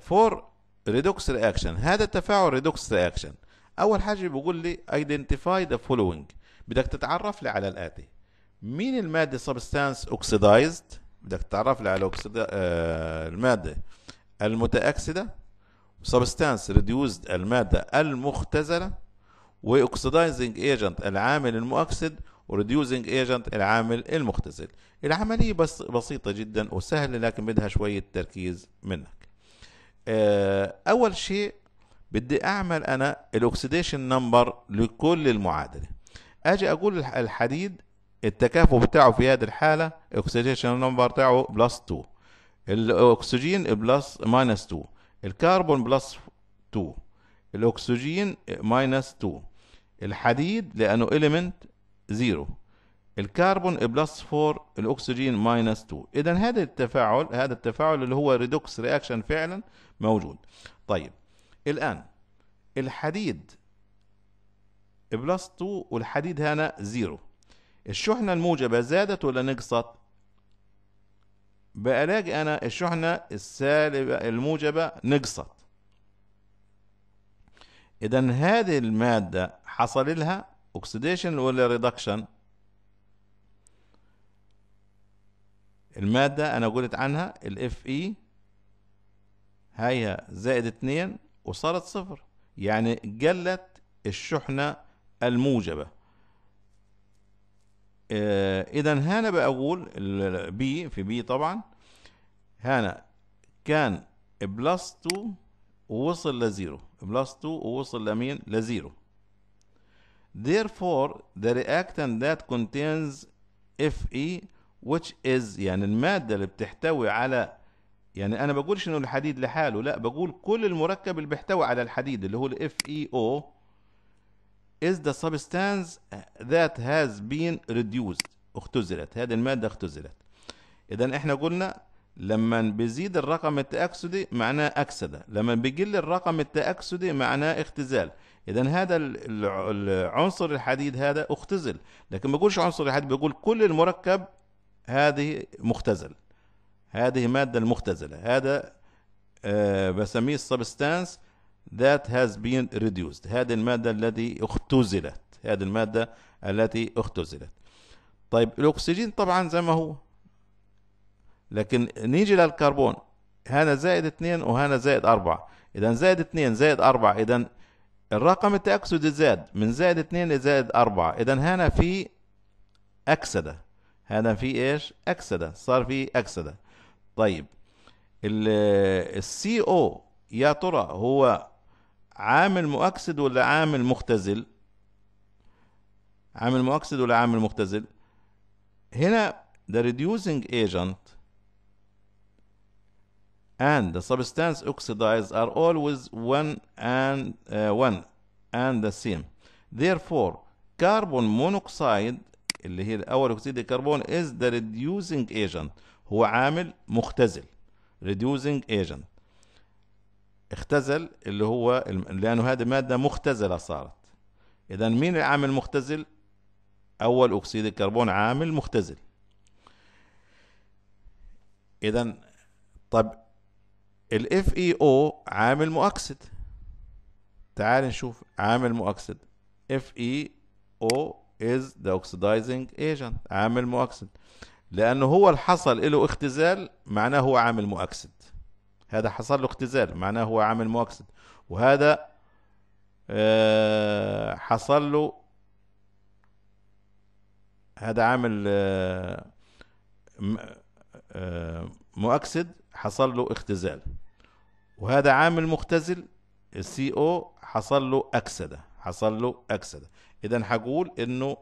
فور ريدوكس رياكشن هذا التفاعل ريدوكس رياكشن اول حاجه بيقول لي ايدنتيفاي ذا فولوينج بدك تتعرف لي على الاتي مين الماده سبستانس اوكسيدايزد بدك تتعرف لي على أوكسيد... آه، الماده المتاكسده سبستانس ريديوزد الماده المختزله واوكسيدايزنج ايجنت العامل المؤكسد وريديوزنج ايجنت العامل المختزل العمليه بس بسيطه جدا وسهله لكن بدها شويه تركيز منك آه، اول شيء بدي اعمل انا الاكسديشن نمبر لكل المعادله اجي اقول الحديد التكافؤ بتاعه في هذه الحاله اكسديشن نمبر بتاعه بلس 2 الاكسجين بلس ماينس 2 الكربون بلس 2 الاكسجين ماينس 2 الحديد لانه اليمنت زيرو الكربون بلس 4 الاكسجين ماينس 2 اذا هذا التفاعل هذا التفاعل اللي هو ريدوكس رياكشن فعلا موجود طيب الان الحديد بلس 2 والحديد هنا زيرو الشحنه الموجبه زادت ولا نقصت بألاقي انا الشحنه السالبه الموجبه نقصت اذا هذه الماده حصل لها اوكسيديشن ولا ريدكشن المادة أنا قلت عنها الاف اي e هيها زائد اتنين وصارت صفر يعني قلت الشحنة الموجبة اه إذا هنا بقول بي في بي طبعا هنا كان بلس 2 ووصل لزيرو بلس 2 ووصل لمين لزيرو therefore the reactant that contains Fe which is يعني المادة اللي بتحتوي على يعني أنا بقولش إنه الحديد لحاله لا بقول كل المركب اللي بيحتوي على الحديد اللي هو ال FeO is the substance that has been reduced اختزلت هذه المادة اختزلت إذا إحنا قلنا لما بيزيد الرقم التأكسدي معناه أكسدة لما بيقل الرقم التأكسدي معناه اختزال إذا هذا العنصر الحديد هذا اختزل لكن ما بقولش عنصر الحديد بقول كل المركب هذه مختزل هذه مادة المختزلة هذا آه بسميه السبستانس that has been reduced هذه المادة التي اختزلت هذه المادة التي اختزلت طيب الأكسجين طبعا زي ما هو لكن نيجي للكربون هنا زائد اتنين وهنا زائد أربعة إذا زائد اتنين زائد أربعة إذا الرقم التأكسد زاد من زائد اتنين لزائد أربعة إذا هنا في أكسدة هذا في ايش اكسده صار في اكسده طيب السي او يا ترى هو عامل مؤكسد ولا عامل مختزل عامل مؤكسد ولا عامل مختزل هنا the reducing agent and the substance oxidized are always one and uh, one and the same. Therefore, carbon monoxide اللي هي اول اكسيد الكربون از ذا ريديوسنج ايجنت هو عامل مختزل ريديوسنج ايجنت اختزل اللي هو لانه هذه ماده مختزله صارت اذا مين العامل المختزل اول اكسيد الكربون عامل مختزل اذا طب الاف اي او e عامل مؤكسد تعال نشوف عامل مؤكسد اف اي او از ذا اوكسيدايزنج ايجنت عامل مؤكسد لانه هو اللي حصل له اختزال معناه هو عامل مؤكسد هذا حصل له اختزال معناه هو عامل مؤكسد وهذا آه، حصل له هذا عامل آه، آه، مؤكسد حصل له اختزال وهذا عامل مختزل السي او حصل له اكسده حصل له اكسده اذا هقول انه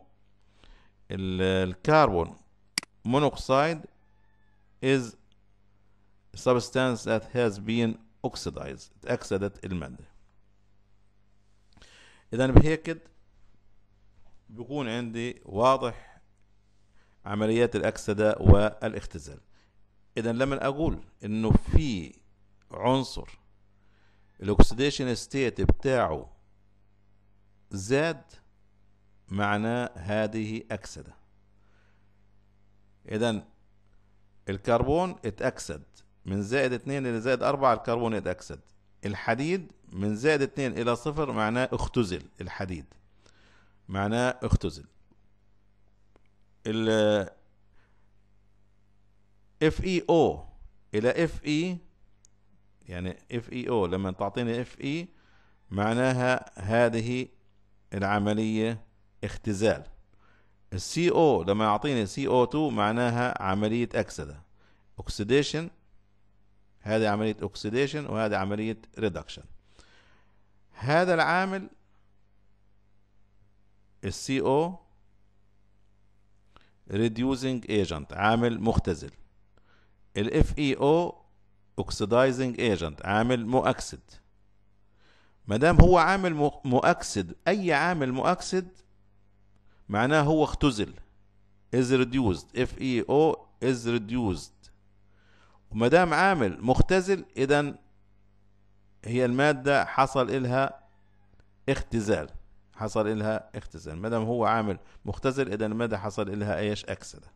الكربون مونوكسيد is substance that has been oxidized اتأكسدت المادة إذا بهيك بكون عندي واضح عمليات الأكسدة والاختزال إذا لما أقول إنه في عنصر الأكسديشن ستيت بتاعه زاد معنى هذه أكسدة إذا الكربون اتأكسد من زائد اتنين إلى زائد أربعة الكربون اتأكسد الحديد من زائد اتنين إلى صفر معناه اختزل الحديد معناه اختزل ال اف اي او الى اف اي e، يعني اف اي او لما تعطيني اف اي e معناها هذه العمليه اختزال السي او لما يعطيني سي او 2 معناها عملية أكسدة اوكسيديشن هذه عملية اوكسيديشن وهذه عملية ريدكشن هذا العامل السي او reducing ايجنت عامل مختزل الاف اي او اوكسيدايزنج ايجنت عامل مؤكسد ما دام هو عامل مؤكسد اي عامل مؤكسد معناه هو اختزل is reduced f e o is reduced وما دام عامل مختزل اذا هي المادة حصل إلها اختزال حصل لها اختزال ما دام هو عامل مختزل إذا المادة حصل إلها ايش أكسدة